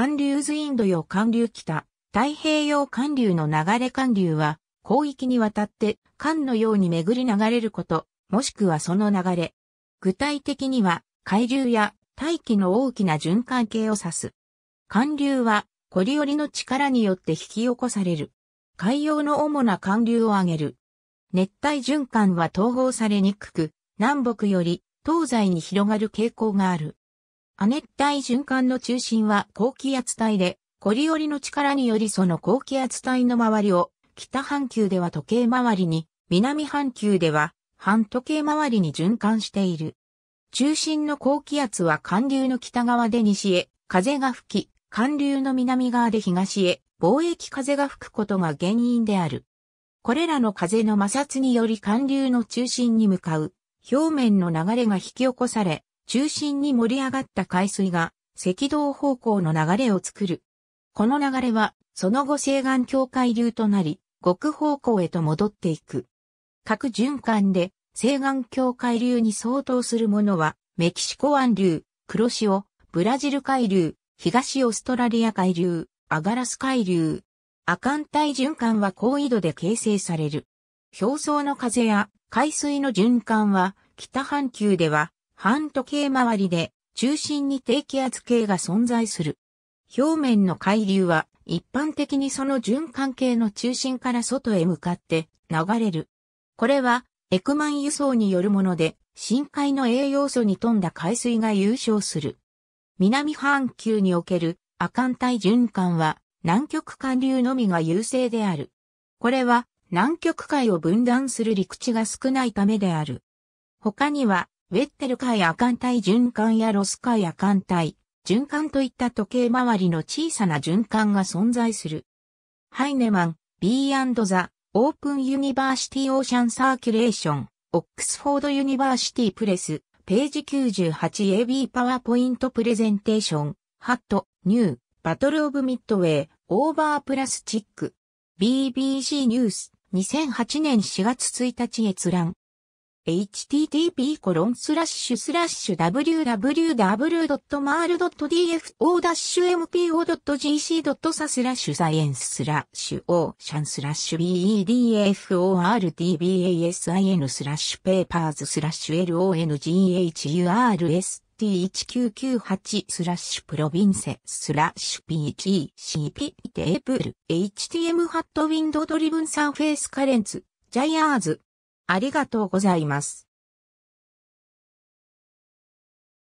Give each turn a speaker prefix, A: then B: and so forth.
A: 寒流図インド洋寒流北、太平洋寒流の流れ寒流は、広域にわたって、寒のように巡り流れること、もしくはその流れ。具体的には、海流や大気の大きな循環系を指す。寒流は、こりよりの力によって引き起こされる。海洋の主な寒流を挙げる。熱帯循環は統合されにくく、南北より東西に広がる傾向がある。亜熱帯循環の中心は高気圧帯で、コリオリの力によりその高気圧帯の周りを、北半球では時計回りに、南半球では半時計回りに循環している。中心の高気圧は寒流の北側で西へ、風が吹き、寒流の南側で東へ、貿易風が吹くことが原因である。これらの風の摩擦により寒流の中心に向かう、表面の流れが引き起こされ、中心に盛り上がった海水が赤道方向の流れを作る。この流れは、その後西岸境界流となり、極方向へと戻っていく。各循環で西岸境界流に相当するものは、メキシコ湾流、黒潮、ブラジル海流、東オーストラリア海流、アガラス海流。亜寒帯循環は高緯度で形成される。表層の風や海水の循環は、北半球では半時計回りで中心に低気圧計が存在する。表面の海流は一般的にその循環系の中心から外へ向かって流れる。これはエクマン輸送によるもので深海の栄養素に富んだ海水が優勝する。南半球における亜寒帯循環は南極寒流のみが優勢である。これは南極海を分断する陸地が少ないためである。他にはウェッテル海亜寒帯循環やロス海亜寒帯循環といった時計回りの小さな循環が存在する。ハイネマン、B&The、オープンユニバーシティオーシャンサーキュレーション、オックスフォードユニバーシティプレス、ページ 98AB パワーポイントプレゼンテーション、ハット、ニュー、バトルオブミッドウェイ、オーバープラスチック、BBC ニュース、2008年4月1日閲覧。http コロンスラッシュスラッシュ www.marl.dfo-mpo.gc.sa スラッシュサイエンススラッシュオーシャンスラッシュ bedfortbasin スラッシュペーパーズスラッシュ longhurs t1998 スラッシュプロビンセスラッシュ pgcp テーブル htm ハットウィンドドリブンサーフェイスカレンツジャイアーズありがとうございます。